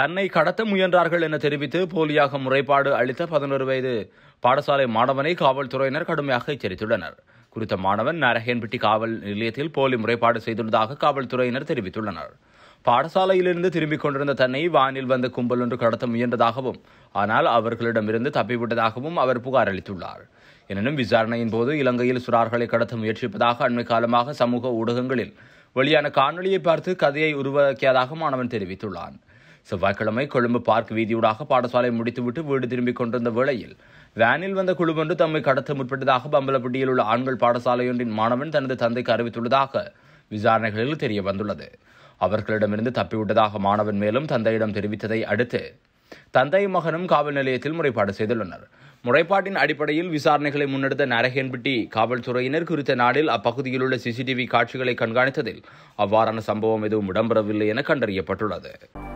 தன்னை கடத்த முயன்றார்கள் என தெரிவித்து போலியாக முறைப்பாடு அளித்த பதினொரு வயது பாடசாலை மாணவனை காவல்துறையினர் கடுமையாக எச்சரித்துள்ளனர் குறித்த மாணவன் நாரகன்பட்டி காவல் நிலையத்தில் போலி முறைப்பாடு செய்துள்ளதாக காவல்துறையினர் தெரிவித்துள்ளனர் பாடசாலையிலிருந்து திரும்பிக் கொண்டிருந்த தன்னை வானில் வந்த கும்பல் ஒன்று கடத்த முயன்றதாகவும் ஆனால் அவர்களிடமிருந்து தப்பிவிட்டதாகவும் அவர் புகார் அளித்துள்ளார் எனினும் விசாரணையின் போது இலங்கையில் சுறார்களை கடத்த முயற்சிப்பதாக அண்மை காலமாக சமூக ஊடகங்களில் வெளியான காணொலியை பார்த்து கதையை உருவாக்கியதாக மாணவன் தெரிவித்துள்ளான் செவ்வாய்க்கிழமை கொழும்பு பார்க் வீதியூடாக பாடசாலை முடித்துவிட்டு வீடு திரும்பிக் கொண்டிருந்த வேளையில் வேனில் வந்த குழுவொன்று தம்மை கடத்த முற்பட்டதாக பம்பலப்பட்டியில் உள்ள ஆண்கள் பாடசாலையொன்றின் மாணவன் தனது தந்தைக்கு அறிவித்துள்ளதாக விசாரணைகளில் தெரிய வந்துள்ளது அவர்களிடமிருந்து தப்பிவிட்டதாக மாணவன் மேலும் தந்தையிடம் தெரிவித்ததை அடுத்து தந்தை மகனும் காவல் நிலையத்தில் முறைப்பாடு செய்துள்ளனர் முறைப்பாட்டின் அடிப்படையில் விசாரணைகளை முன்னெடுத்த நரகன்பட்டி காவல்துறையினர் குறித்த நாளில் அப்பகுதியில் உள்ள சிசிடிவி காட்சிகளை கண்காணித்ததில் அவ்வாறான சம்பவம் எதுவும் இடம்பெறவில்லை என கண்டறியப்பட்டுள்ளது